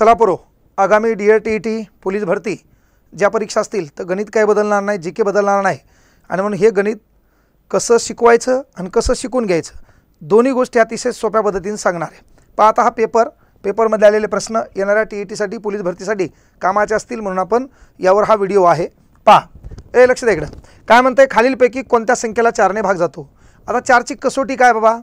चला पुरो आगामी D T E T police भरती ज्या परीक्षा असतील तर गणित काय बदलणार नाही जी के बदलणार नाही आणि म्हणून हे गणित कसं शिकवायचं आणि कसं शिकून घ्यायचं दोन्ही गोष्टी अतिशय सोप्या पद्धतीने सांगणार आहे आता हा पेपर पेपरमध्ये आलेले प्रश्न येणाऱ्या टी ई e टीसाठी पोलीस भरतीसाठी कामाचे असतील म्हणून आपण यावर हा व्हिडिओ आहे पहा ए लक्ष द्या इकडं काय म्हणतं खालीलपैकी कोणत्या संख्येला चारने भाग जातो आता चारची कसोटी काय बाबा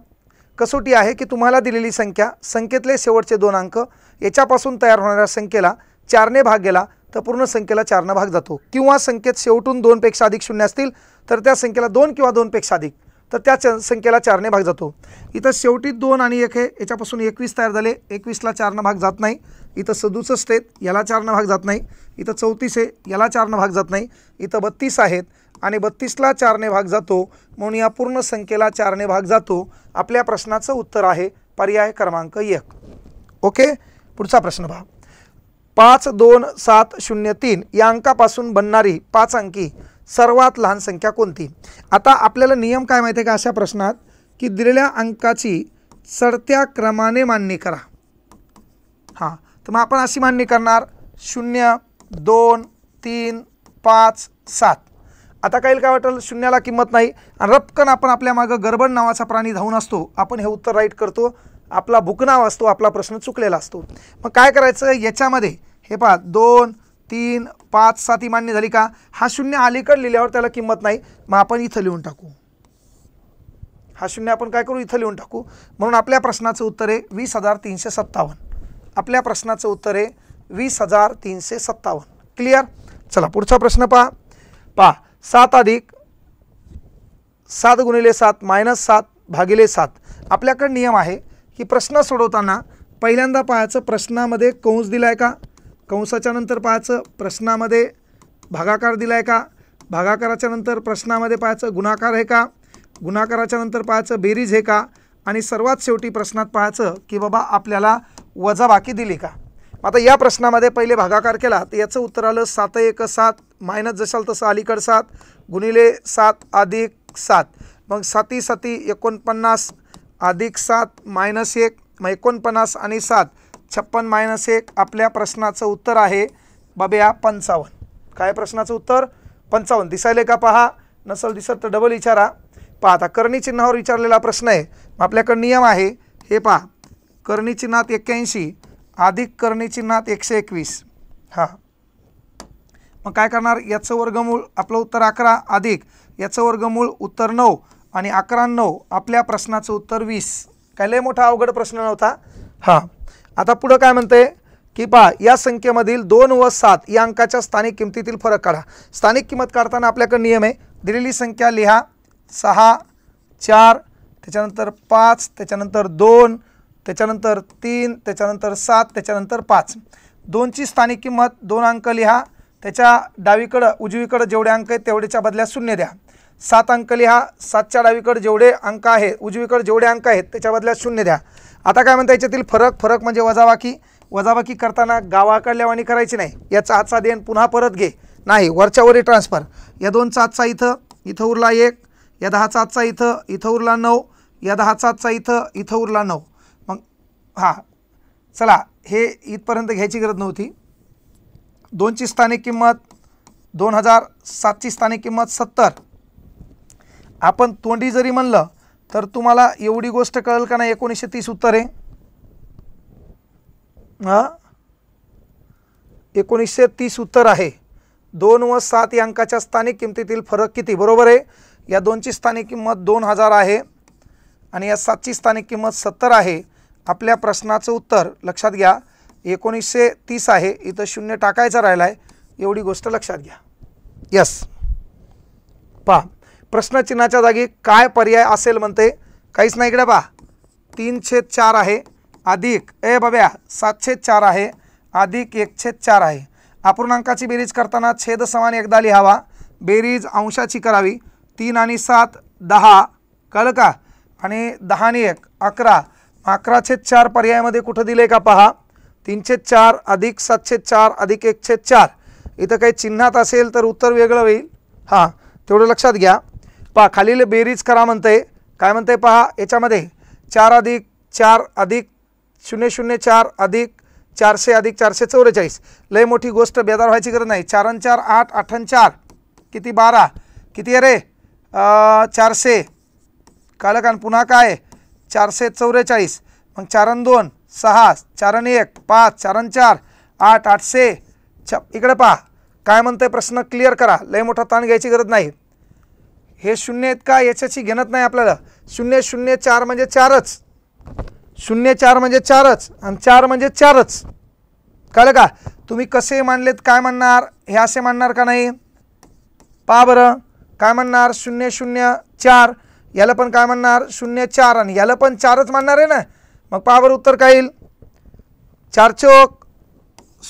कसोटी आहे की तुम्हाला दिलेली संख्या संख्येतले शेवटचे दोन अंक याच्यापासून तयार होणाऱ्या संख्येला चारने भाग गेला तर पूर्ण संख्येला चारनं भाग जातो किंवा संख्येत शेवटून दोनपेक्षा अधिक शून्य असतील तर त्या संख्येला दोन किंवा दोनपेक्षा अधिक तर त्या संख्येला चारने भाग जातो इथं शेवटी दोन आणि एक हे याच्यापासून एकवीस तयार झाले एकवीसला चारनं भाग जात नाही इथं सदुसष्ट आहेत याला चारनं भाग जात नाही इथं चौतीस आहे याला चारनं भाग जात नाही इथं बत्तीस आहेत आणि बत्तीसला चारने भाग जातो म्हणून या पूर्ण संख्येला चारने भाग जातो आपल्या प्रश्नाचं उत्तर आहे पर्याय क्रमांक एक ओके पुढचा प्रश्न पहा पाच दोन सात शून्य तीन या अंकापासून बनणारी पाच अंकी सर्वात लहान संख्या कोणती आता आपल्याला नियम काय माहिती आहे का अशा प्रश्नात की दिलेल्या अंकाची चढत्या क्रमाने मांडणी करा हां तर मग आपण अशी मांडणी करणार शून्य दोन तीन पाच सात आता काही काय वाटेल शून्याला किंमत नाही रपकन आपण आपल्या मागं गरबड नावाचा प्राणी धावून असतो आपण हे उत्तर राईट करतो आपला भुकनाव असतो आपला प्रश्न चुकलेला असतो मग काय करायचं याच्यामध्ये हे पहा दोन तीन पाच सात ही मान्य झाली का हा शून्य अलीकड लिहिल्यावर त्याला किंमत नाही मग आपण इथं लिहून टाकू हा शून्य आपण काय करू इथं लिहून टाकू म्हणून आपल्या प्रश्नाचं उत्तर आहे वीस हजार तीनशे सत्तावन्न आपल्या प्रश्नाचं उत्तर आहे वीस हजार तीनशे सत्तावन्न क्लिअर चला पुढचा प्रश्न पहा पहा सात अधिक सात गुणिले सात मायनस सात भागिले सात आपल्याकडे नियम आहे की प्रश्न सोडवताना पहिल्यांदा पाहायचं प्रश्नामध्ये कंस दिला आहे का कंसाच्या नंतर पाहायचं प्रश्नामध्ये भागाकार दिला आहे का भागाकाराच्या नंतर प्रश्नामध्ये पाहायचं गुणाकार आहे का गुणाकाराच्या नंतर पाहायचं बेरीज आहे का आणि सर्वात शेवटी प्रश्नात पाहायचं की बाबा आपल्याला वजा बाकी दिली का आता या प्रश्नामध्ये पहिले भागाकार केला तर याचं उत्तर आलं सात एक सात मायनस जशाल तसं अलीकड सात गुणिले सात अधिक सात मग साती साती एकोणपन्नास अधिक सात मायनस एक मग एकोणपन्नास आणि सात छप्पन मायनस एक आपल्या प्रश्नाचं उत्तर आहे बब्या पंचावन्न काय प्रश्नाचं उत्तर पंचावन्न दिसायले का पहा नसल दिसत तर डबल विचारा पहा आता करणी चिन्हावर विचारलेला प्रश्न आहे आपल्याकडे नियम आहे हे पहा करणी चिन्हात एक्क्याऐंशी अधिक कर्णी चिन्हात एकशे एकवीस हां मग काय करणार याचं वर्गमूळ आपलं उत्तर अकरा अधिक याचं वर्गमूळ उत्तर नऊ आणि अकरा नऊ आपल्या प्रश्नाचं उत्तर वीस काय लय मोठा अवघड प्रश्न नव्हता हां आता पुढं काय म्हणते की पहा या संख्येमधील दोन व सात या अंकाच्या स्थानिक किमतीतील फरक काढा स्थानिक किंमत काढताना आपल्याकडे नियम आहे दिलेली संख्या लिहा सहा चार त्याच्यानंतर पाच त्याच्यानंतर दोन त्याच्यानंतर तीन त्याच्यानंतर सात त्याच्यानंतर पाच दोनची स्थानिक किंमत दोन अंक लिहा त्याच्या डावीकडं उजवीकडं जेवढे अंक आहेत तेवढेच्या बदल्या शून्य द्या सात अंक लिहा सातच्या डावीकडे जेवढे अंक आहे उजवीकडे जेवढे अंक आहेत त्याच्या शून्य द्या आता काय म्हणता याच्यातील फरक फरक म्हणजे वजाबाकी वजाबाकी करताना गावाकडल्यावाणी करायची नाही याचा आजचा देण पुन्हा परत घे नाही वरच्यावरी ट्रान्सफर या दोनचा आजचा इथं इथं उरला एक या दहाचा आजचा इथं इथं उरला नऊ या दहाचा आजचा इथं इथं उरला नऊ मग हां चला हे इथपर्यंत घ्यायची गरज नव्हती दोनची स्थानिक किंमत दोन हजार सातची स्थानिक किंमत सत्तर आपण तोंडी जरी म्हणलं तर तुम्हाला एवढी गोष्ट कळेल का नाही एकोणीसशे तीस आहे हां एकोणीसशे तीस उत्तर आहे दोन व सात या अंकाच्या स्थानिक किमतीतील फरक किती बरोबर आहे या दोनची स्थानिक किंमत दोन हजार आहे आणि या सातची स्थानिक किंमत सत्तर आहे आपल्या प्रश्नाचं उत्तर लक्षात घ्या एकोणीसशे तीस आहे इथं शून्य टाकायचा राहिला आहे एवढी गोष्ट लक्षात घ्या यस पहा प्रश्नचिन्हाच्या जागी काय पर्याय असेल म्हणते काहीच नाही इकडे पहा छेद चार आहे अधिक ए बब्या सातशे चार आहे अधिक एक छेद चार आहे अपूर्णांकाची बेरीज करताना छेद समान एकदा लिहावा बेरीज अंशाची करावी तीन आणि सात दहा कळ का आणि दहा आणि एक अकरा अकरा छेद चार पर्यायामध्ये कुठं दिले का पहा तीनशे चार अधिक सातशे चार अधिक एकशे चार इथं काही चिन्हात असेल तर उत्तर वेगळं होईल हां तेवढं लक्षात घ्या पहा खालील बेरीज करा म्हणते काय म्हणते पहा याच्यामध्ये चार अधिक चार अधिक शून्य शून्य चार अधिक चारशे अधिक चारशे चौवेचाळीस लय मोठी गोष्ट बेदार व्हायची गरज नाही चारन चार आठ आठन चार किती बारा किती अरे चारशे काल कान पुन्हा काय चारशे चौवेचाळीस मग चारन दोन सहा चारन एक पाच चारन चार आठ आठशे छ इकडे पहा काय म्हणते प्रश्न क्लिअर करा लय मोठा ताण घ्यायची गरज नाही हे शून्य आहेत का याच्याशी घेणत नाही आपल्याला शून्य शून्य चार म्हणजे चारच शून्य चार म्हणजे चारच आणि चार म्हणजे चारच कळलं का तुम्ही कसे मानलेत काय म्हणणार हे असे मानणार का नाही पा बरं काय म्हणणार शून्य शून्य चार याला पण काय म्हणणार शून्य चार आणि याला पण चारच मानणार आहे ना मग पावर बरं उत्तर काय येईल चार चौक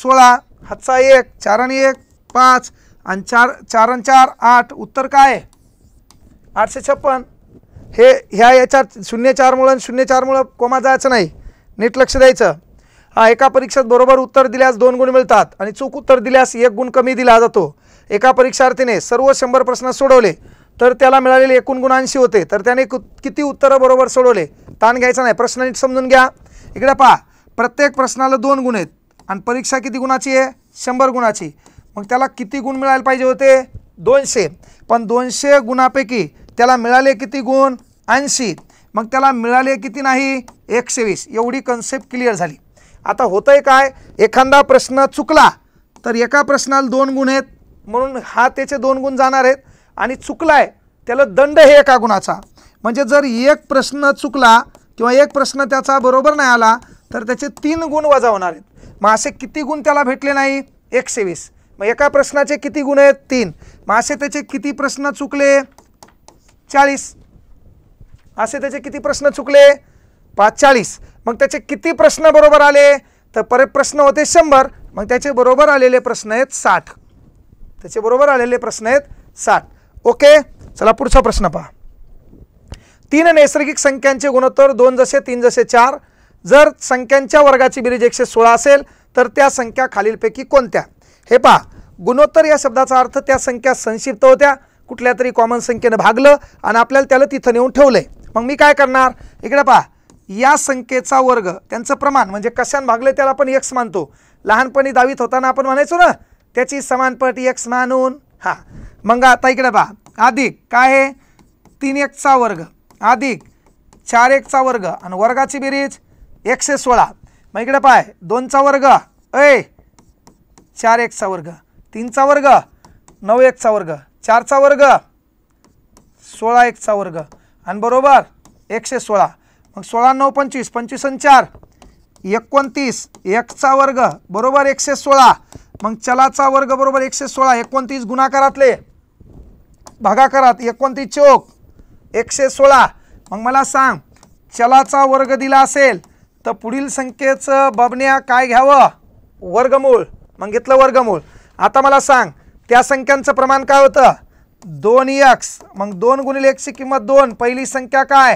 सोळा हातचा एक चार आणि एक पाच आणि चार चार आणि चार आठ उत्तर काय आहे आठशे छप्पन हे ह्या याच्यात शून्य चारमुळं आणि शून्य चारमुळं कोमा जायचं नाही नीट लक्ष द्यायचं हा एका परीक्षेत बरोबर उत्तर दिल्यास दोन गुण मिळतात आणि चूक उत्तर दिल्यास एक गुण कमी दिला जातो एका परीक्षार्थीने सर्व शंभर प्रश्न सोडवले तर त्याला मिळालेले एकूण गुणांशी होते तर त्याने किती उत्तरं बरोबर सोडवले ताण घ्यायचा नाही प्रश्न नीट समजून घ्या इकडे पहा प्रत्येक प्रश्नाला दोन गुण आहेत आणि परीक्षा किती गुणाची आहे शंभर गुणाची मग त्याला किती गुण मिळायला पाहिजे होते दोनशे पण दोनशे गुणापैकी त्याला मिळाले किती गुण ऐंशी मग त्याला मिळाले किती नाही एकशे वीस एवढी कन्सेप्ट क्लिअर झाली आता होतं आहे काय एखादा प्रश्न चुकला तर एका प्रश्नाला दोन गुण आहेत म्हणून हा त्याचे दोन गुण जाणार आहेत आणि चुकला आहे त्याला दंड हे एका गुणाचा म्हणजे जर एक प्रश्न चुकला किंवा एक प्रश्न त्याचा बरोबर नाही आला तर त्याचे तीन गुण वजा होणार आहेत मग असे किती गुण त्याला भेटले नाही एकशे वीस मग एका प्रश्नाचे किती गुण आहेत तीन मग असे त्याचे किती प्रश्न चुकले चाळीस असे त्याचे किती प्रश्न चुकले पाच चाळीस मग त्याचे किती प्रश्न बरोबर आले तर परत प्रश्न होते शंभर मग त्याचे बरोबर आलेले प्रश्न आहेत साठ त्याचे बरोबर आलेले प्रश्न आहेत साठ ओके चला पुढचा प्रश्न पहा तीन नैसर्गिक संख्यांचे गुणोत्तर दोन जसे तीन जसे चार जर संख्यांच्या वर्गाची बिरीज एकशे सोळा असेल तर त्या संख्या खालीलपैकी कोणत्या हे पहा गुणोत्तर या शब्दाचा अर्थ त्या संख्या संक्षिप्त होत्या कुठल्या तरी कॉमन संख्येनं भागलं आणि आपल्याला त्याला तिथं नेऊन ठेवलं मग मी काय करणार इकडे पहा या संख्येचा वर्ग त्यांचं प्रमाण म्हणजे कशान भागलं त्याला आपण एक्स मानतो लहानपणी दावीत होताना आपण म्हणायचो ना त्याची समानपट एक्स मानून हां मग आता इकडे पहा अधिक काय आहे तीन एकचा वर्ग अधिक चार एकचा वर्ग आणि वर्गाची बेरीज एकशे सोळा मग इकडे पाय दोनचा वर्ग ऐ चार एकचा वर्ग तीनचा वर्ग नऊ एकचा वर्ग चारचा वर्ग सोळा एकचा वर्ग आणि बरोबर एकशे सोळा मग सोळा नऊ पंचवीस पंचवीस आणि चार एकोणतीस एकचा वर्ग बरोबर एकशे सोळा मग चलाचा वर्ग बरोबर एकशे सोळा एकोणतीस गुणाकारातले भागाकारात एकोणतीस चोक एकशे सोळा मग मला सांग चलाचा वर्ग दिला असेल तर पुढील संख्येचं बबण्या काय घ्यावं वर्गमूळ मग घेतलं वर्गमूळ आता मला सांग त्या संख्यांचं प्रमाण काय होतं दोन यक्स मग दोन गुणिले एकची किंमत दोन पहिली संख्या काय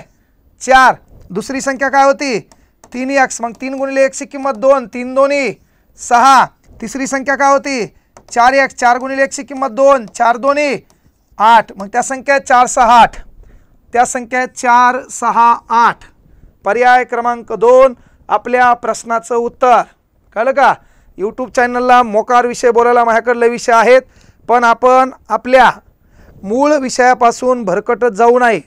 चार दुसरी संख्या काय होती तीन यक्स मग तीन गुणिले एकची किंमत दोन तीन दोन्ही सहा तिसरी संख्या काय होती चार एक्स चार गुणिले एकची किंमत दोन चार दोन्ही आठ मग त्या संख्या आहेत चार सहा आठ त्या संख्या आहेत चार सहा आठ पर्याय क्रमांक दोन आपल्या प्रश्नाचं उत्तर कळलं का यूट्यूब चॅनलला मोकार विषय बोलायला माझ्याकडले विषय आहेत पण आपण आपल्या मूळ विषयापासून भरकटत जाऊ नये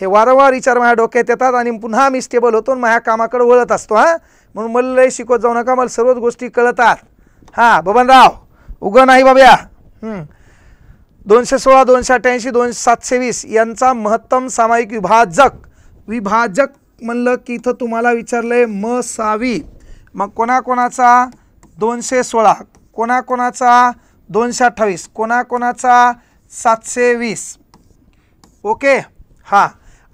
हे वारंवार विचार माझ्या डोक्यात येतात आणि पुन्हा मी स्टेबल होतो माझ्या कामाकडे वळत असतो हां म्हणून मला लय शिकवत जाऊ नका मला सर्वच गोष्टी कळतात हां बबनराव उगं नाही बाब्या दोनशे सोळा दोनशे अठ्ठ्याऐंशी दोनशे सातशे वीस यांचा महत्तम सामायिक विभाजक विभाजक म्हणलं की इथं तुम्हाला विचारलं आहे म सावी मग कोणाकोणाचा दोनशे सोळा कोणाकोणाचा दोनशे अठ्ठावीस कोणाकोणाचा सातशे वीस ओके हां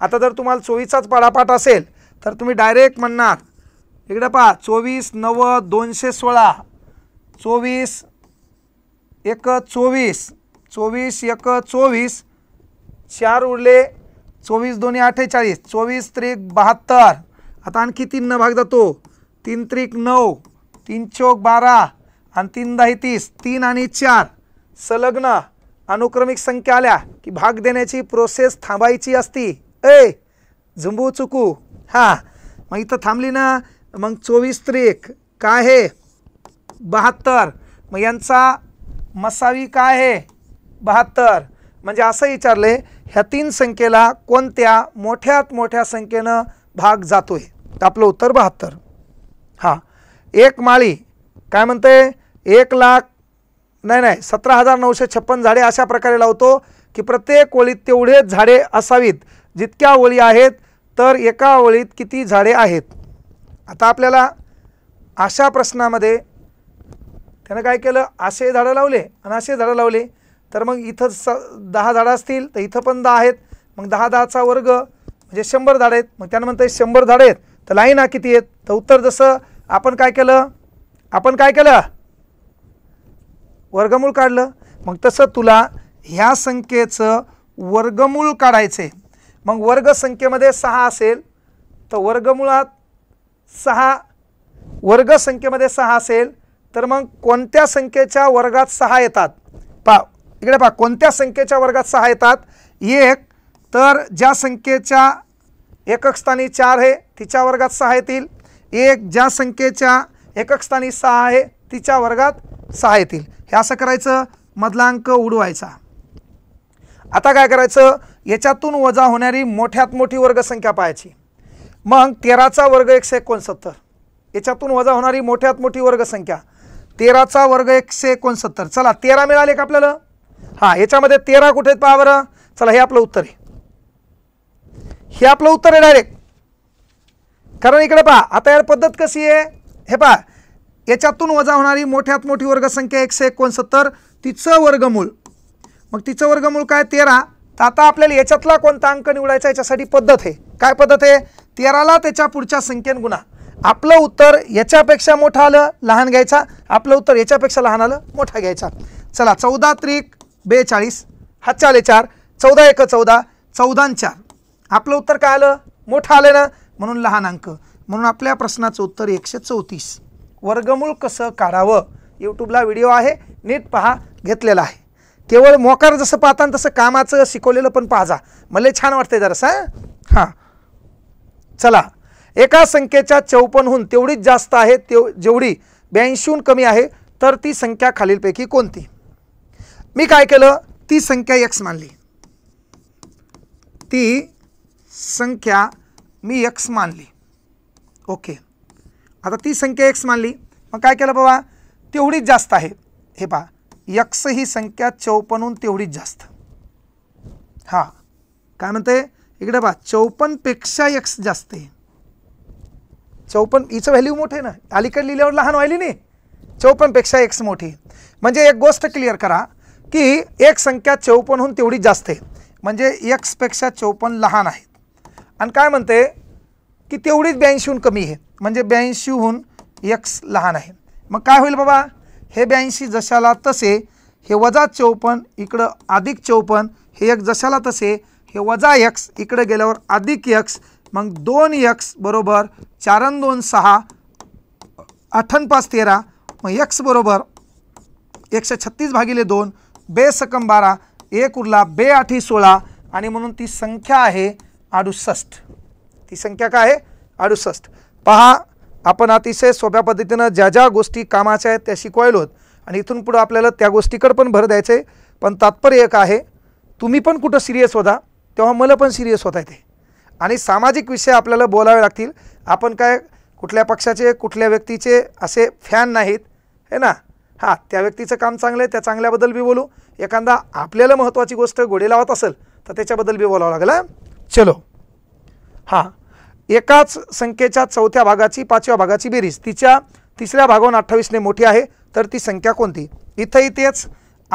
आता जर तुम्हाला चोवीसचाच पाडापाठ असेल तर तुम्ही डायरेक्ट म्हणणार इकडे पहा चोवीस नव्वद दोनशे सोळा चोवीस एक चोवीस चोवीस एक चोवीस चार उरले चोवीस दोन्ही अठ्ठेचाळीस चोवीस त्रिक बहात्तर आता आणखी तीन न भाग जातो तीन त्रिक नऊ तीन चौक बारा आणि तीनदाही तीस तीन आणि चार संलग्न अनुक्रमिक संख्या आल्या की भाग देण्याची प्रोसेस थांबायची असती ए झुंबू चुकू हां मग इथं थांबली ना मग चोवीस त्रिक काय आहे बहात्तर मग यांचा मसावी काय आहे बहात्तर म्हणजे असं विचारले ह्या तीन संख्येला कोणत्या मोठ्यात मोठ्या संख्येनं भाग जातो आपलं उत्तर बहात्तर हां एक माळी काय म्हणते एक लाख नाही नाही सतरा हजार नऊशे छप्पन झाडे अशा प्रकारे लावतो की प्रत्येक ओळीत तेवढेच झाडे असावीत जितक्या ओळी आहेत तर एका ओळीत किती झाडे आहेत आता आपल्याला अशा प्रश्नामध्ये त्यानं काय केलं असे झाडं लावले आणि असे झाडं लावले तर मग इथं स दहा झाडं असतील तर इथं पण दहा आहेत मग दहा दहाचा वर्ग म्हणजे शंभर झाडं आहेत मग त्यानं म्हणतं शंभर झाडं आहेत तर लाईना किती आहेत तर उत्तर जसं आपण काय केलं आपण काय केलं वर्गमूळ काढलं मग तसं तुला ह्या संख्येचं वर्गमूळ काढायचं आहे मग वर्ग संख्येमध्ये सहा असेल तर वर्गमुळात सहा वर्ग संख्येमध्ये सहा असेल तर मग कोणत्या संख्येच्या वर्गात सहा येतात पा इकडे पा कोणत्या संख्येच्या वर्गात सहा येतात एक तर ज्या संख्येच्या एककस्थानी चार आहे तिच्या वर्गात सहा येतील एक ज्या संख्येच्या एकक स्थानी सहा आहे तिच्या वर्गात सहा येतील हे असं करायचं मधला अंक उडवायचा आता काय करायचं याच्यातून वजा होणारी मोठ्यात मोठी वर्गसंख्या पाहायची मग तेराचा वर्ग एकशे एकोणसत्तर याच्यातून वजा होणारी मोठ्यात मोठी वर्गसंख्या तेराचा वर्ग एकशे एकोणसत्तर चला तेरा मिळाले का आपल्याला हां याच्यामध्ये तेरा कुठे आहेत पहा बरं चला हे आपलं उत्तर आहे हे आपलं उत्तर आहे डायरेक्ट कारण इकडे पहा आता यार पद्धत कशी आहे हे पहा याच्यातून वजा होणारी मोठ्यात मोठी वर्गसंख्या एकशे एकोणसत्तर तिचं वर्गमूळ मग तिचं वर्गमूळ काय तेरा तर आता आपल्याला याच्यातला कोणता अंक निवडायचा याच्यासाठी पद्धत आहे काय पद्धत आहे तेराला त्याच्या पुढच्या संख्येन गुणा आपलं उत्तर याच्यापेक्षा मोठं आलं लहान घ्यायचा आपलं उत्तर याच्यापेक्षा लहान आलं मोठा घ्यायचा चला चौदा त्रिक बेचाळीस चाले चार चौदा एक चौदा चौदा चार आपलं उत्तर काय आलं मोठं आलं ना म्हणून लहान अंक म्हणून आपल्या प्रश्नाचं उत्तर एकशे चौतीस वर्गमूळ कसं काढावं यूट्यूबला व्हिडिओ आहे नीट पहा घेतलेला आहे केवळ मोकार जसं पाहता तसं कामाचं शिकवलेलं पण पाहा मला छान वाटतंय सा हां चला एका संख्येच्या चौपन्नहून तेवढीच जास्त आहे तेव जेवढी ब्याऐंशीहून कमी आहे तर ती संख्या खालीलपैकी कोणती मी काय केलं ती संख्या एक्स मानली ती संख्या मी एक्स मानली ओके आता ती संख्या एक्स मानली मग काय केलं बाबा तेवढीच जास्त आहे हे पहा यक्स ही संख्या चौपन्नहून तेवढीच जास्त हां काय म्हणते इकडे पहा चौपन्नपेक्षा यक्स जास्त आहे चौपन्न हिचं व्हॅल्यू मोठे ना अलीकडे लिहिल्यावर लहान व्हायली नाही चौपन्नपेक्षा एक्स मोठी म्हणजे एक गोष्ट क्लिअर करा की एक संख्या चौपन्नहून तेवढीच जास्त आहे म्हणजे एक्सपेक्षा चौपन्न लहान आहेत आणि काय म्हणते की तेवढीच ब्याऐंशीहून कमी आहे म्हणजे ब्याऐंशीहून एक्स लहान आहे मग काय होईल बाबा हे ब्याऐंशी जशाला तसे हे वजा चौपन्न इकडं अधिक चौपन्न हे एक जशाला तसे हे वजा यक्स इकडं गेल्यावर अधिक यक्स मग दोन यक्स बरोबर चारन दोन सहा अठ्ठन पाच तेरा मग यक्स बरोबर एकशे छत्तीस भागिले दोन बे सकम बारा एक उरला बे आठी सोळा आणि म्हणून ती संख्या आहे अडुसष्ट ती संख्या काय आहे अडुसष्ट पहा आपण अतिशय सोप्या पद्धतीनं ज्या ज्या गोष्टी कामाच्या आहेत त्या शिकवायलोत आणि इथून पुढं आपल्याला त्या गोष्टीकडं पण भर द्यायचं आहे पण तात्पर्य एक आहे तुम्ही पण कुठं सिरियस होता तेव्हा मला पण सिरियस होता येते आणि सामाजिक विषय आपल्याला बोलावे लागतील आपण काय कुठल्या पक्षाचे कुठल्या व्यक्तीचे असे फॅन नाहीत है ना हां त्या व्यक्तीचं काम चांगलं आहे त्या चांगल्याबद्दल बी बोलू एखादा आपल्याला महत्त्वाची गोष्ट गोडे लावत असेल तर त्याच्याबद्दल बी बोलावं लागेल चलो हा एकाच संख्येच्या चौथ्या भागाची पाचव्या भागाची बेरीज तिच्या तिसऱ्या भागावर अठ्ठावीसने मोठी आहे तर ती संख्या कोणती इथं इथेच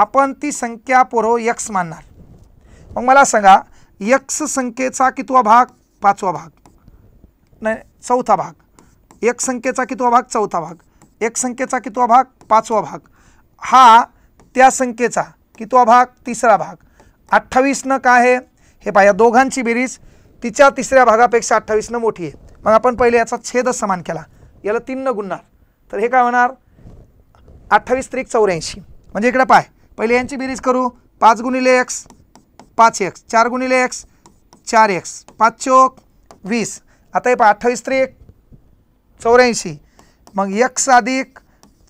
आपण ती संख्या पुरो यक्स मानणार मग मला सांगा यक्स संख्येचा कितवा भाग पाचवा भाग नाही चौथा भाग एक संख्येचा कितवा भाग चौथा भाग एक संख्येचा कितवा भाग पाचवा भाग हा त्या संख्येचा कितवा भाग तिसरा भाग अठ्ठावीसनं काय आहे हे पहा दोघांची बेरीज तिच्या तिसऱ्या भागापेक्षा अठ्ठावीसनं मोठी आहे मग आपण पहिले याचा छेदच समान केला याला तीननं गुणणार तर हे काय होणार अठ्ठावीस त्रिक चौऱ्याऐंशी म्हणजे इकडे पाय पहिले यांची बेरीज करू पाच गुणिले एक्स पाच एक्स चार गुणिले एक्स चार एक्स पाच चोक वीस आता हे पहा अठ्ठावीस त्रिक चौऱ्याऐंशी मग यक्स अधिक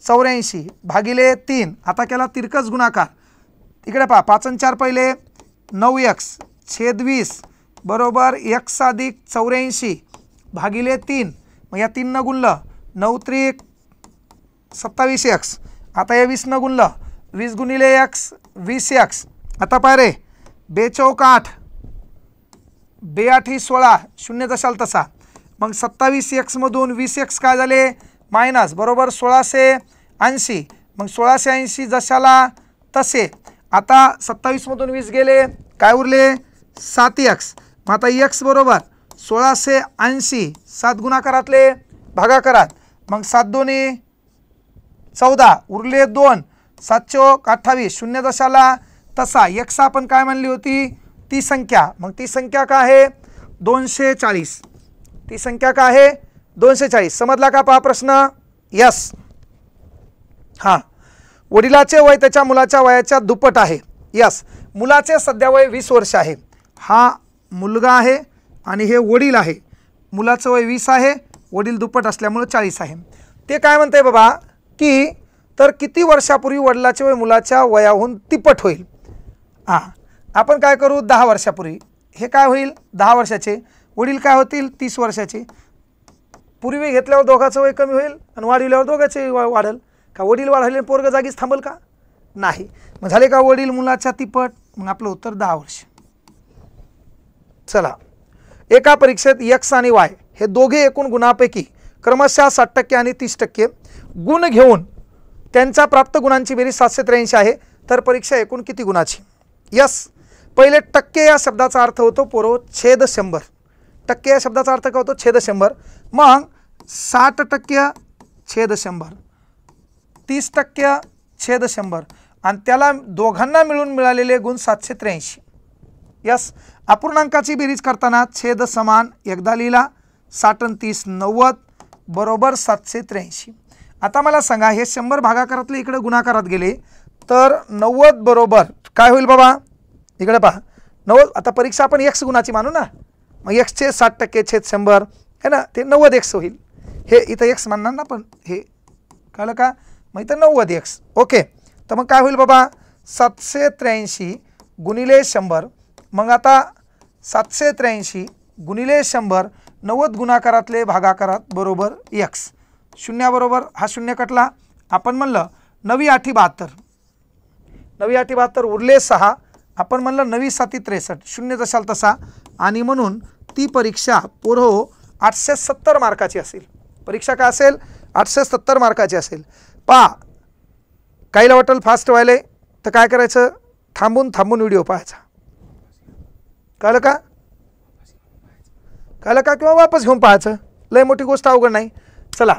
चौऱ्याऐंशी भागिले तीन आता केला तिरकस गुणाकार इकडे पहा पाचन चार पहिले नऊ एक्स छेद वीस बरोबर एक साधिक चौऱ्याऐंशी भागिले तीन मग या तीन न गुणलं नऊ त्रिक सत्तावीस एक्स आता या वीसनं न गुणलं वीस गुणिले एक्स वीस एक्स आता पाय रे बेचौक आठ बेआठी सोळा शून्य दशाल तसा मग सत्तावीस एक्समधून वीस एक्स काय झाले मायनस बरोबर सोळाशे ऐंशी मग सोळाशे ऐंशी जशाला तसे आता सत्तावीसमधून वीस गेले काय उरले सात एक्स मग आता यक्स बरोबर सोळाशे ऐंशी सात गुणाकारातले भागाकारात मग सात दोन्ही चौदा उरले दोन सातशे अठ्ठावीस शून्य दशाला तसा यक्स आपण काय म्हणली होती ती संख्या मग ती संख्या काय आहे दोनशे चाळीस ती संख्या काय आहे दोनशे चाळीस समजला का पहा प्रश्न यस हां वडिलाचे वय त्याच्या मुलाच्या वयाच्या दुप्पट आहे यस मुलाचे सध्या वय वीस वर्ष आहे हा मुलगा आहे आणि हे वडील आहे मुलाचं वय वीस आहे वडील दुप्पट असल्यामुळं चाळीस आहे ते काय आहे बाबा की तर किती वर्षापूर्वी वडिलाचे वय मुलाच्या वयाहून तिप्पट होईल हां आपण काय करू दहा वर्षापूर्वी हे काय होईल दहा वर्षाचे वडील काय होतील तीस वर्षाचे पूर्वी घेतल्यावर दोघाचं वय कमी होईल आणि वाढविल्यावर दोघाचे वाढेल का वडील वाढवले पोरग जागीच थांबल का नाही मग झाले का वडील मुलाच्या तिप्पट मग आपलं उत्तर दहा वर्ष चला एका परीक्षेत यक्स आणि वाय हे दोघे एकूण गुणापैकी क्रमशः साठ टक्के आणि तीस टक्के गुण घेऊन त्यांचा प्राप्त गुणांची बेरीज सातशे त्र्याऐंशी आहे तर परीक्षा एकूण किती गुणाची यस पहिले टक्के या शब्दाचा अर्थ होतो पोरो छेद शंभर टक्के या शब्दाचा अर्थ काय होतो छेद शंभर मग साठ टक्के छेद शंभर तीस टक्के छेद शंभर आणि त्याला दोघांना मिळून मिळालेले गुण सातशे त्र्याऐंशी यस अपूर्णांकाची बेरीज करताना छेद समान एकदा लिहिला साठणतीस तीस नव्वद बरोबर सातशे त्र्याऐंशी आता मला सांगा हे शंभर भागाकारातले इकडे गुणाकारात गेले तर नव्वद बरोबर काय होईल बाबा इकडे पहा नव्वद आता परीक्षा आपण एक्स गुणाची मानू ना मग एक्स छेद साठ टक्के छेद शंभर है ना ते नव्वद एक्स होईल हे इथं एक्स मानणार ना पण हे कळलं का मग इथं नव्वद एक्स ओके तर मग काय होईल बाबा सातशे त्र्याऐंशी गुणिले शंभर मग आता सातशे त्र्याऐंशी गुणिले शंभर नव्वद गुणाकारातले भागाकारात बरोबर यक्स शून्याबरोबर हा शून्य कटला आपण म्हणलं नवी आठी बहात्तर नवी आठी बहात्तर उरले सहा आपण म्हणलं नवी साती त्रेसष्ट शून्य जशाल तसा आणि म्हणून ती परीक्षा पुरो आठशे सत्तर मार्काची असेल परीक्षा काय असेल आठशे सत्तर मार्काची असेल पा काहीला वाटेल फास्ट व्हायले तर काय करायचं थांबून थांबून व्हिडिओ पाहायचा कळलं का कळलं का किंवा वापस घेऊन पाहायचं लय मोठी गोष्ट अवघड नाही चला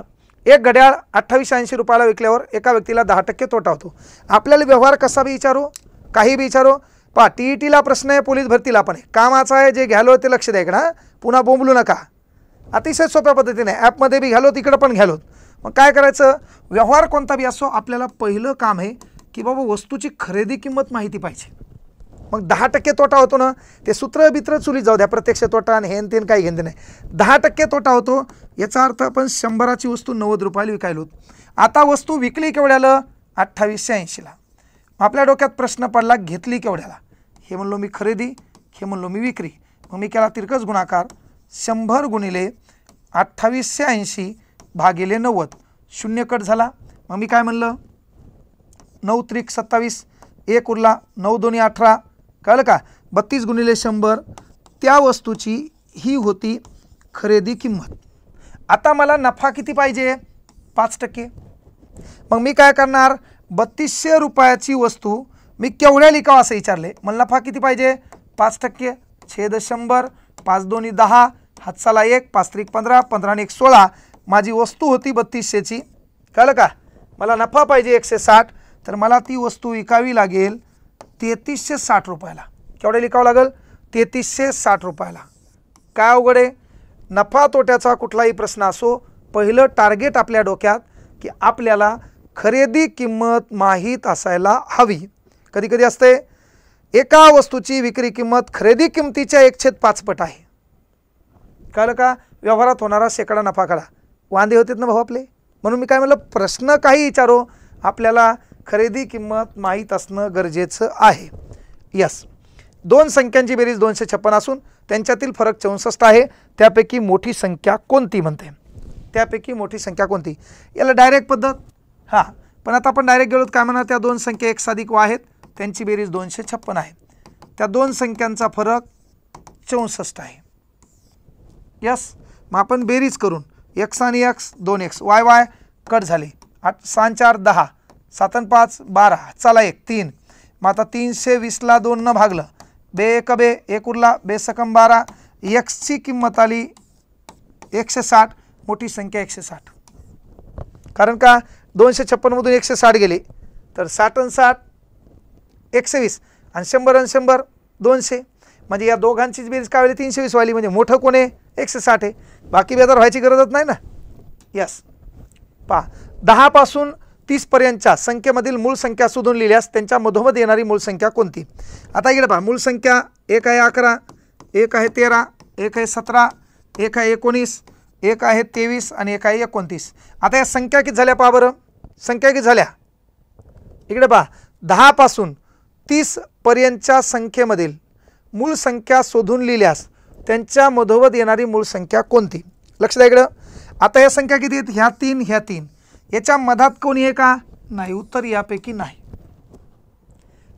एक घड्याळ अठ्ठावीस ऐंशी रुपयाला विकल्यावर एका व्यक्तीला दहा टक्के तोटा होतो आपल्याला व्यवहार कसा बी विचारू काही बी विचारू पहा टी ई टीला प्रश्न आहे पोलीस भरतीला पण आहे कामाचा आहे जे घ्यालो ते लक्ष द्यायकडं इकडं पुन्हा बोंबलू नका अतिशय सोप्या पद्धतीने ॲपमध्ये बी घ्यालो तिकडं पण घ्यालो मग काय करायचं व्यवहार कोणता बी असो आपल्याला पहिलं काम आहे की बाबा वस्तूची खरेदी किंमत माहिती पाहिजे मग दहा टक्के तोटा होतो ना ते सूत्र बित्र चुली जाऊ द्या प्रत्यक्ष तोटा आणि हेन तेन काही घेन नाही दहा टक्के तोटा होतो याचा अर्थ आपण शंभराची वस्तू नव्वद रुपयाला विकायलो आता वस्तू विकली केवढ्याला अठ्ठावीसशे ऐंशीला आपल्या डोक्यात प्रश्न पडला घेतली केवढ्याला हे म्हणलो मी खरेदी हे म्हणलो मी विक्री मग मी केला तिरकस गुणाकार शंभर गुणिले अठ्ठावीसशे ऐंशी भागिले नव्वद शून्य कट झाला मग मी काय म्हणलं नऊ त्रिक सत्तावीस एक उरला नऊ दोन्ही अठरा कळलं का बत्तीस गुणिले शंभर त्या वस्तूची ही होती खरेदी किंमत आता मला नफा किती पाहिजे पाच टक्के मग मी काय करणार बत्तीसशे रुपयाची वस्तू मी केवढ्या लिखावा असं विचारले मला नफा किती पाहिजे पाच टक्के छेद शंभर पाच दोन्ही दहा हातसाला एक पाच त्रिक पंधरा पंधराने एक सोळा माझी वस्तू होती बत्तीसशेची कळलं का मला नफा पाहिजे एकशे साठ तर मला ती वस्तू विकावी लागेल तेहतीसशे साठ रुपयाला केवढे लिखावं लागेल तेहतीसशे साठ रुपयाला काय उघडे नफा तोट्याचा कुठलाही प्रश्न असो पहिलं टार्गेट आपल्या डोक्यात की आपल्याला खरेदी किंमत माहीत असायला हवी कधी कधी असते एका वस्तूची विक्री किंमत खरेदी किंमतीच्या एकशेत पाचपट आहे कळलं का व्यवहारात होणारा शेकडा नफा काढा वांदे होते ना भाऊ आपले म्हणून मी काय म्हटलं प्रश्न काही विचारो आपल्याला खरेदी किंमत माहीत असणं गरजेचं आहे यस दोन संख्यांची बेरीज दोनशे छप्पन असून त्यांच्यातील फरक चौसष्ट आहे त्यापैकी मोठी संख्या कोणती म्हणते त्यापैकी मोठी संख्या कोणती याला डायरेक्ट पद्धत हां पण आता आपण डायरेक्ट गेलो काय म्हणा त्या दोन संख्या एक साधिक व आहेत त्यांची बेरीज दोनशे छप्पन आहे त्या दोन संख्यांचा फरक चौसष्ट आहे यस मग आपण बेरीज करून एक्स आणि एक्स दोन एक्स वाय वाय कट झाले आठ सहा चार दहा सात आणि पाच बारा चला एक तीन मग आता तीनशे वीसला दोननं भागलं बे एक बे एक उरला बेसकम बारा एक्सची किंमत आली एकशे साठ मोठी संख्या एकशे साठ कारण का दोनशे छप्पनमधून एकशे साठ गेले तर साठ आणि साठ एकशे वीस आणि शंभर आणि शंभर दोनशे म्हणजे या दोघांचीच बेरीज काय व्हायला तीनशे वीस व्हायली म्हणजे मोठं कोण आहे एकशे साठ आहे बाकी बेदार व्हायची गरजच नाही ना यस पहा दहापासून तीसपर्यंतच्या संख्येमधील मूळ संख्या शोधून लिहिल्यास त्यांच्या मधोमध येणारी मूळ संख्या कोणती आता इकडे पहा मूळ संख्या एक आहे अकरा एक आहे तेरा एक आहे सतरा एक आहे एकोणीस एक आहे तेवीस आणि एक आहे एकोणतीस आता या संख्या किती झाल्या पहा बरं संख्या किती झाल्या इकडे पहा दहापासून तीसपर्यंतच्या संख्येमधील मूळ संख्या शोधून लिहिल्यास त्यांच्या मधोमध येणारी मूळ संख्या कोणती लक्ष द्या इकडं आता या संख्या किती आहेत ह्या तीन ह्या तीन याच्या मधात कोणी आहे का नाही उत्तर यापैकी नाही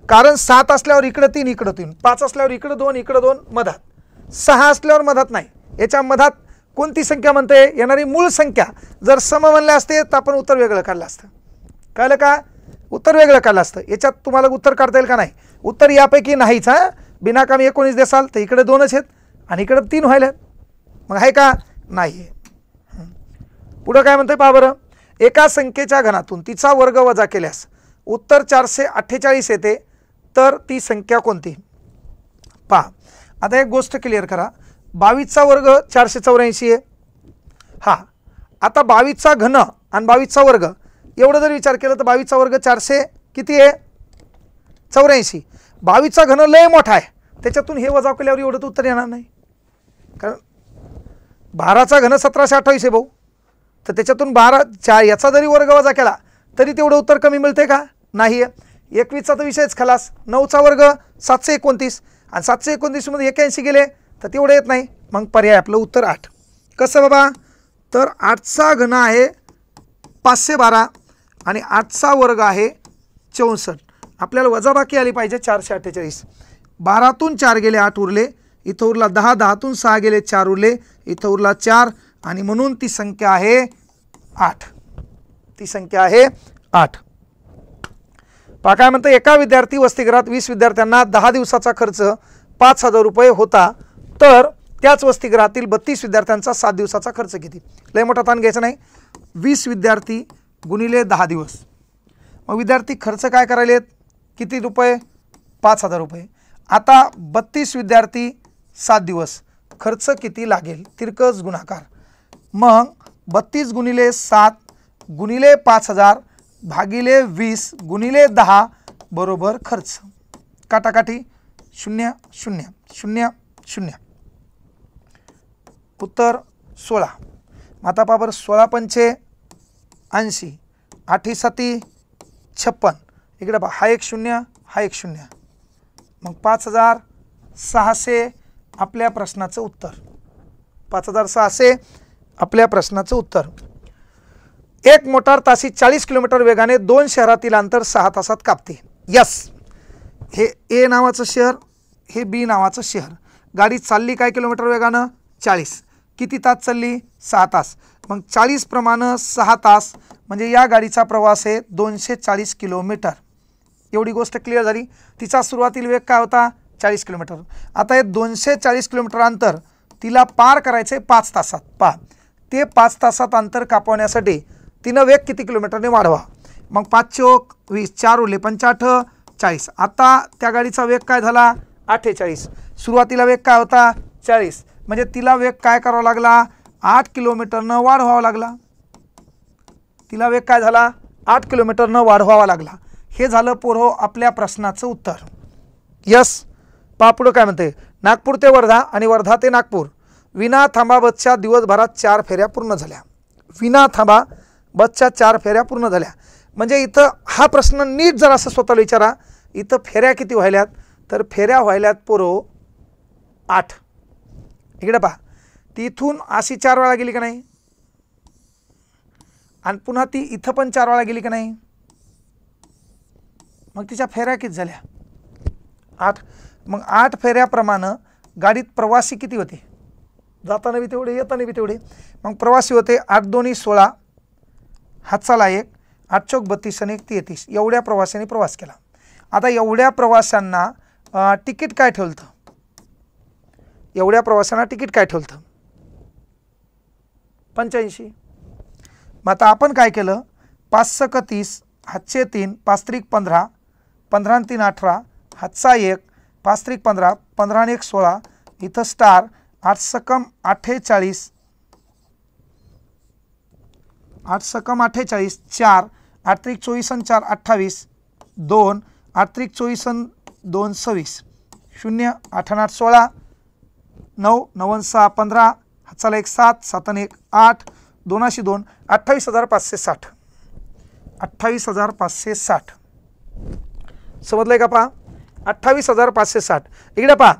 कारण सात असल्यावर इकडं तीन इकडं तीन पाच असल्यावर इकडं दोन इकडं दोन मधात सहा असल्यावर मधात नाही याच्या मधात कोणती संख्या म्हणते येणारी मूळ संख्या जर सम म्हणल्या असते तर आपण उत्तर वेगळं काढलं असतं कळलं का उत्तर वेगळं काढलं असतं याच्यात तुम्हाला उत्तर काढता येईल का नाही उत्तर यापैकी नाहीच हां बिनाकाम एकोणीस देसाल तर इकडे दोनच आहेत आणि इकडे तीन व्हायला मग आहे का नाही पुढं काय म्हणतोय पहा बरं एका संख्येच्या घनातून तिचा वर्ग वजा केल्यास उत्तर चारशे अठ्ठेचाळीस येते तर ती संख्या कोणती पहा आता एक गोष्ट क्लिअर करा बावीसचा वर्ग चारशे चौऱ्याऐंशी आहे हां आता बावीसचा घन आणि बावीसचा वर्ग एवढं जर विचार केलं तर बावीसचा वर्ग चारशे किती आहे चौऱ्याऐंशी बावीसचा घन लय मोठा आहे त्याच्यातून हे वजा केल्यावर एवढं तर उत्तर येणार नाही कारण बाराचा घन सतराशे अठ्ठावीस आहे भाऊ तर त्याच्यातून बारा चार याचा जरी वर्ग वजा केला तरी तेवढं उत्तर कमी मिळते का नाही आहे एकवीसचा तर विषयच खलास नऊचा वर्ग सातशे एकोणतीस आणि सातशे एकोणतीसमध्ये एक्याऐंशी गेले तर तेवढं येत नाही मग पर्याय आपलं उत्तर आठ कसं बाबा तर आठचा घन आहे पाचशे बारा आणि आठचा वर्ग आहे चौसष्ट आपल्याला वजाबाकी आली पाहिजे चारशे अठ्ठेचाळीस बारातून चार गेले आठ उरले इथं उरला दहा दहातून सहा गेले चार उरले इथं उरला चार आणि म्हणून ती संख्या आहे आठ ती संख्या आहे आठ पहा काय म्हणतं एका विद्यार्थी वसतिगृहात वीस विद्यार्थ्यांना दहा दिवसाचा खर्च पाच हजार रुपये होता तर त्याच वसतिगृहातील बत्तीस विद्यार्थ्यांचा सात दिवसाचा खर्च किती लय मोठा ताण घ्यायचा नाही वीस विद्यार्थी गुणिले दहा दिवस मग विद्यार्थी खर्च काय करायलेत किती रुपये पाच हजार रुपये आता बत्तीस विद्यार्थी सात दिवस खर्च किती लागेल तिरकस गुणाकार मग बत्तीस गुणिले सात गुणिले पाच हजार भागिले वीस गुणिले दहा बरोबर खर्च काटाकाठी शून्य शून्य शून्य शून्य उत्तर सोळा माता सोळा पंचे ऐंशी आठी साती छप्पन इकडे पहा हा एक शून्य हा एक शून्य मग पाच हजार सहाशे आपल्या प्रश्नाचं उत्तर पाच हजार सहाशे आपल्या प्रश्नाचं उत्तर एक मोटार तासी चाळीस किलोमीटर वेगाने दोन शहरातील अंतर सहा तासात कापते यस हे ए नावाचं शहर हे बी नावाचं शहर गाडी चालली काय किलोमीटर वेगानं चाळीस किती तास चालली सहा तास मग चाळीस प्रमाणं सहा तास म्हणजे या गाडीचा प्रवास आहे दोनशे चाळीस किलोमीटर एवढी गोष्ट क्लिअर झाली तिचा सुरुवातील वेग काय होता चाळीस किलोमीटर आता हे दोनशे चाळीस किलोमीटर अंतर तिला पार करायचं आहे पाच तासात पहा ते पाच तासात अंतर कापवण्यासाठी तिनं वेग किती किलोमीटरने वाढवा मग पाच चोक वीस चार उरले पंचाठ चाळीस आता त्या गाडीचा वेग काय झाला अठ्ठेचाळीस सुरुवातीला वेग काय होता चाळीस म्हणजे तिला वेग काय करावा लागला आठ किलोमीटरनं वाढ व्हावा लागला तिला वेग काय झाला आठ किलोमीटरनं वाढवावा लागला हे झालं पोरहो आपल्या प्रश्नाचं उत्तर यस पापुढं काय म्हणते नागपूर ते वर्धा आणि वर्धा ते नागपूर विना थांबा बसच्या दिवसभरात चार फेऱ्या पूर्ण झाल्या विना थांबा बसच्या चार फेऱ्या पूर्ण झाल्या म्हणजे इथं हा प्रश्न नीट जर असं स्वतःला विचारा इथं फेऱ्या किती व्हायल्यात तर फेऱ्या व्हायल्यात पोरो आठ इकडे पहा ती इथून अशी चार वेळा गेली का नाही आणि पुन्हा ती इथं पण चार वेळा गेली का नाही मग तिच्या फेऱ्या किती झाल्या आठ मग आठ फेऱ्याप्रमाणे गाडीत प्रवासी किती होते जाताना बी तेवढे येताना बी तेवढे मग प्रवासी होते आठ दोन्ही सोळा हातचाला एक आठ चौक बत्तीस आणि एक तेहतीस एवढ्या प्रवाशांनी प्रवास केला आता एवढ्या प्रवाशांना तिकीट काय ठेवलं एवढ्या प्रवाशांना तिकीट काय ठेवलं पंच्याऐंशी मग आता आपण काय केलं पाच सक तीस हातशे तीन पाच त्रिक पंधरा पंधरा तीन अठरा हातसा एक पाच त्रिक पंधरा पंधरा एक सोळा इथं स्टार आठ आठसकम अठ्ठेचाळीस आठसकम अठ्ठेचाळीस चार आत्रिक चोवीस चार अठ्ठावीस दोन आठत्रिक चोवीस दोन सव्वीस शून्य आठ आठ सोळा नऊ नव्वद सहा पंधरा हाचाला एक सात सातन एक आठ दोनाशे दोन अठ्ठावीस हजार पाचशे साठ अठ्ठावीस हजार पाचशे साठ समजलं आहे का पहा अठ्ठावीस हजार पाचशे साठ इकडे पहा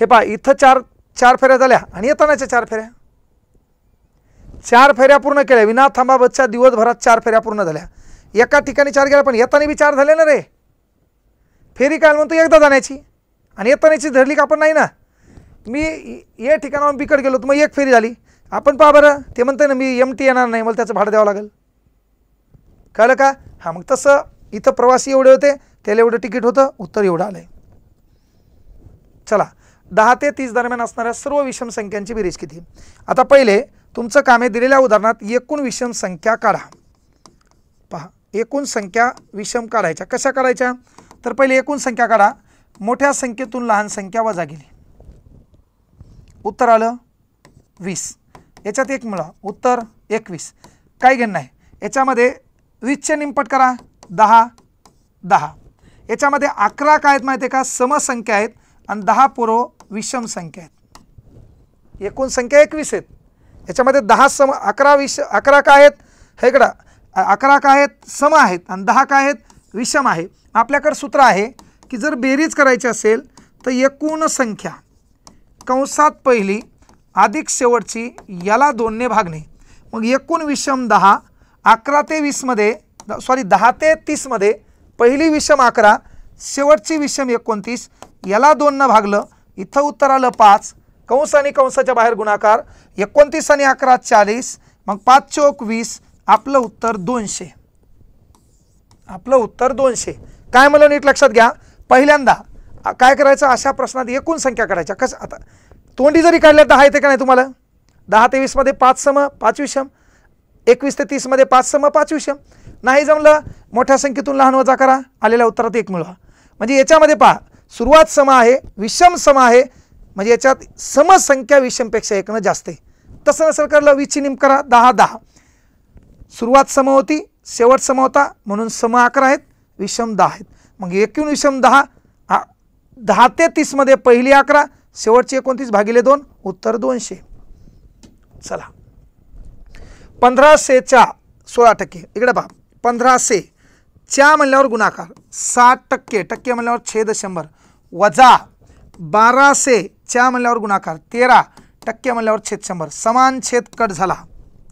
हे पहा इथं चार चार फेऱ्या झाल्या आणि येतानाच्या चार फेऱ्या चार फेऱ्या पूर्ण केल्या विना थांबाबतच्या दिवसभरात चार फेऱ्या पूर्ण झाल्या एका ठिकाणी चार गेल्या पण येताना बी चार झाले ना रे फेरी काय म्हणतो एकदा जाण्याची आणि येतानाची धरली का आपण नाही ना मी या ठिकाणावर बिकट गेलो तुम्ही मग एक फेरी झाली आपण पहा बरं ते म्हणतं ना मी एम टी येणार नाही मला त्याचं भाडं द्यावं लागेल कळलं का हां मग तसं इथं प्रवासी एवढे होते त्याला एवढं तिकीट होतं उत्तर एवढं आलं चला दहा ते तीस दरम्यान असणाऱ्या सर्व विषम संख्यांची बेरीज किती आता पहिले तुमचं कामे दिलेल्या उदाहरणात एकूण विषम संख्या काढा पहा एकूण संख्या विषम काढायच्या कशा काढायच्या तर पहिले एकूण संख्या काढा मोठ्या संख्येतून लहान संख्या वजा गेली उत्तर आलं वीस याच्यात एक मिळा उत्तर एकवीस काय घेणं आहे याच्यामध्ये वीसचे निमपट करा दहा दहा याच्यामध्ये अकरा काय आहेत माहिती आहे का समसंख्या आहेत आणि दहा पूर्व विषम संख्या आहेत एकूण संख्या एकवीस आहेत याच्यामध्ये दहा सम अकरा विष अकरा काय आहेत हे इकडं अकरा काय आहेत सम आहेत आणि दहा काय आहेत विषम आहे आपल्याकडे सूत्र आहे की जर बेरीज करायची असेल तर एकूण संख्या कंसात पहिली अधिक शेवटची याला दोनने भागणे मग एकूण विषम दहा अकरा ते वीसमध्ये सॉरी दहा ते तीसमध्ये पहिली विषम अकरा शेवटची विषम एकोणतीस याला दोननं भागलं इथं उत्तर आलं पाच कंस आणि कंसाच्या बाहेर गुणाकार एकोणतीस आणि अकरा चाळीस मग पाच चौक वीस आपलं उत्तर दोनशे आपलं उत्तर दोनशे काय म्हणलं नीट लक्षात घ्या पहिल्यांदा काय करायचं अशा प्रश्नात एकूण संख्या काढायच्या कसं आता तोंडी जरी काढल्या दहा येते का नाही तुम्हाला दहा ते मध्ये पाच सम पाच विषम एकवीस ते तीसमध्ये पाच सम पाच विषम नाही जमलं मोठ्या संख्येतून लहान वजा करा आलेल्या उत्तरात एक मिळवा म्हणजे याच्यामध्ये पहा सुरुवात सम आहे विषम सम आहे म्हणजे याच्यात समसंख्या विषमपेक्षा एकनं जास्त आहे तसं नसेल करलं विचिनिम करा दहा दहा सुरुवात सम होती शेवट सम होता म्हणून सम अकरा आहेत विषम दहा आहेत मग एकूण विषम दहा दहा ते तीसमध्ये पहिली अकरा शेवटचे एकोणतीस भागिले दोन उत्तर दोनशे चला पंधराशेच्या सोळा टक्के इकडे पहा पंधराशे च्या म्हणल्यावर गुणाकार सात टक्के टक्के म्हणल्यावर छेद शंभर वजा बाराशे च्या म्हणल्यावर गुणाकार तेरा टक्के म्हणल्यावर छेद शंभर समान छेद कट झाला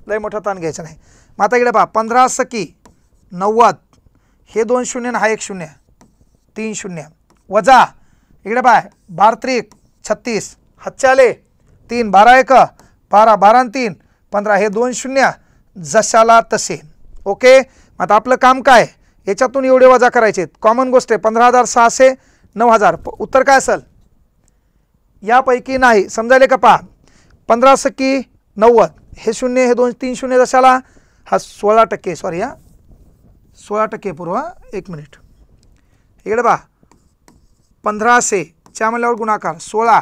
लय मोठा ताण घ्यायचा नाही मग आता इकडे पहा पंधरा सकी नव्वद हे दोन शून्य हा एक शून्य तीन शून्य वजा इकडे पहा बार छत्तीस हच्चाले तीन बारा एक बारा बारा तीन पंधरा हे दोन शून्य जशाला तसे ओके मग आता आपलं काम काय याच्यातून एवढे वजा करायचे आहेत कॉमन गोष्ट आहे पंधरा हजार सहाशे नऊ हजार उत्तर काय असेल यापैकी नाही समजायले का पहा पंधरा सकी नव्वद हे शून्य हे दोन तीन शून्य दशाला हा सोळा टक्के सॉरी हा सोळा टक्के पूर्व एक मिनिट इकडे पहा पंधराशे च्या म्हणल्यावर गुणाकार सोळा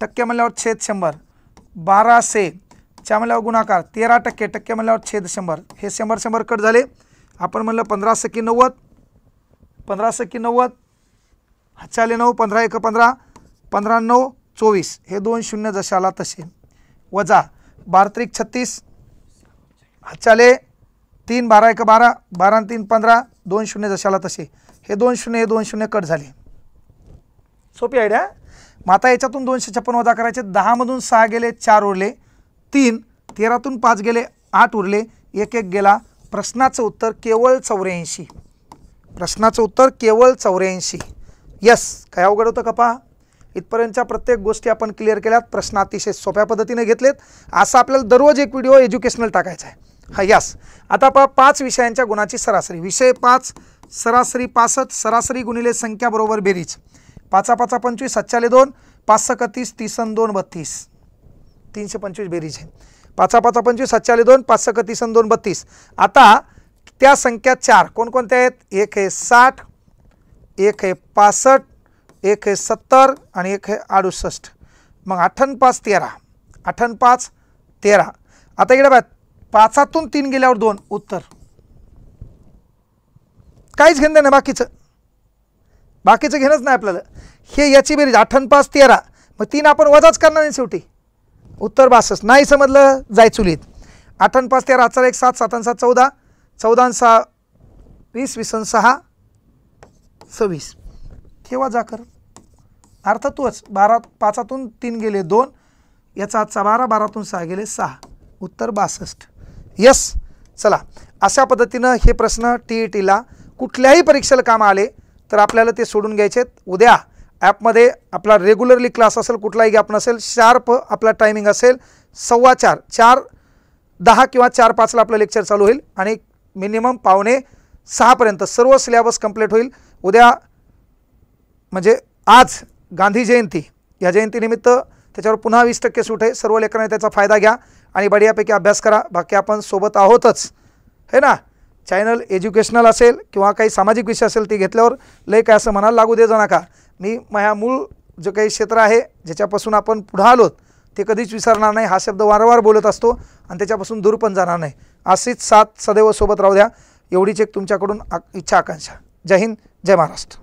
टक्के म्हणल्यावर छेद शंभर बाराशे च्या म्हणल्यावर गुणाकार तेरा टक्के टक्के म्हणल्यावर छेद शंभर हे शंभर शंभर कट झाले आपण म्हणलं पंधरा सखी नव्वद पंधरा सक्की नव्वद हाचाले नऊ पंधरा एक पंधरा पंधरा नऊ चोवीस हे दोन शून्य जशाला तसे वजा बारा त्रिक छत्तीस हाचाले तीन बारा एक बारा बारा तीन पंधरा दोन शून्य दशाला तसे हे दोन शून्य हे दोन शून्य कट झाले सोपी आयडिया माता याच्यातून दोनशे छप्पन वजा करायचे दहामधून सहा गेले चार उरले तीन तेरातून पाच गेले आठ उरले एक एक गेला प्रश्नाचं उत्तर केवळ चौऱ्याऐंशी प्रश्नाचं उत्तर केवळ चौऱ्याऐंशी यस काय अवघड होतं का पहा इथपर्यंतच्या प्रत्येक गोष्टी आपण क्लिअर केल्यात प्रश्न अतिशय सोप्या पद्धतीने घेतलेत असं आपल्याला दररोज एक व्हिडिओ एज्युकेशनल टाकायचा आहे हा यस आता पहा पाच विषयांच्या गुणाची सरासरी विषय पाच सरासरी पासष्ट सरासरी गुणिले संख्या बरोबर बेरीज पाचा पाचा पंचवीस सच्चाले दोन पाच सत्तीस तीसन दोन बत्तीस तीनशे पंचवीस बेरीज आहे पाचा पाच पंचवीस सातशे दोन पाच सक तीस आणि दोन बत्तीस आता त्या संख्या चार कोणकोणत्या आहेत एक आहे साठ एक आहे पासष्ट एक आहे सत्तर आणि एक आहे अडुसष्ट मग अठ्ठन पाच तेरा आठन पाच तेरा आता इकडे बघा पाचातून तीन गेल्यावर दोन उत्तर काहीच घेणं नाही बाकीचं बाकीचं घेणंच नाही आपल्याला हे याची बेरीज आठन पाच तेरा मग तीन आपण वजाच करणार नाही शेवटी उत्तर बासष्ट नाही समजलं जाय चुलीत आठन पाच तेरा हजार एक सात सात सात चौदा चौदा सहा वीस वीस सहा सव्वीस ठेवा जाकर अर्थ तूच बारा पाचातून तीन गेले दोन याचा आजचा बारा बारातून सहा गेले सहा उत्तर बासष्ट यस चला अशा पद्धतीनं हे प्रश्न टी ई टीला कुठल्याही परीक्षेला काम आले तर आपल्याला ते सोडून घ्यायचे आहेत उद्या ॲपमध्ये आपला रेग्युलरली क्लास असेल कुठलाही गॅप नसेल शार्प आपला टायमिंग असेल सव्वा चार चार दहा किंवा चार पाचला आपलं लेक्चर चालू होईल आणि मिनिमम पावणे सहापर्यंत सर्व सिलेबस कंप्लीट होईल उद्या म्हणजे आज गांधी जयंती या जयंतीनिमित्त त्याच्यावर पुन्हा वीस टक्के सूट आहे सर्व लेकरांनी त्याचा फायदा घ्या आणि बढियापैकी अभ्यास करा बाकी आपण सोबत आहोतच है ना चॅनल एज्युकेशनल असेल किंवा काही सामाजिक विषय असेल ती घेतल्यावर लय काय असं म्हणायला लागू दे नका मी माझ्या मूळ जे काही क्षेत्र आहे ज्याच्यापासून आपण पुढं आलोत ते कधीच विसरणार नाही हा शब्द वारंवार बोलत असतो आणि त्याच्यापासून दूर पण जाणार नाही असेच साथ सदैव सोबत राहू द्या एवढीच एक तुमच्याकडून आ इच्छा आकांक्षा जय हिंद जय महाराष्ट्र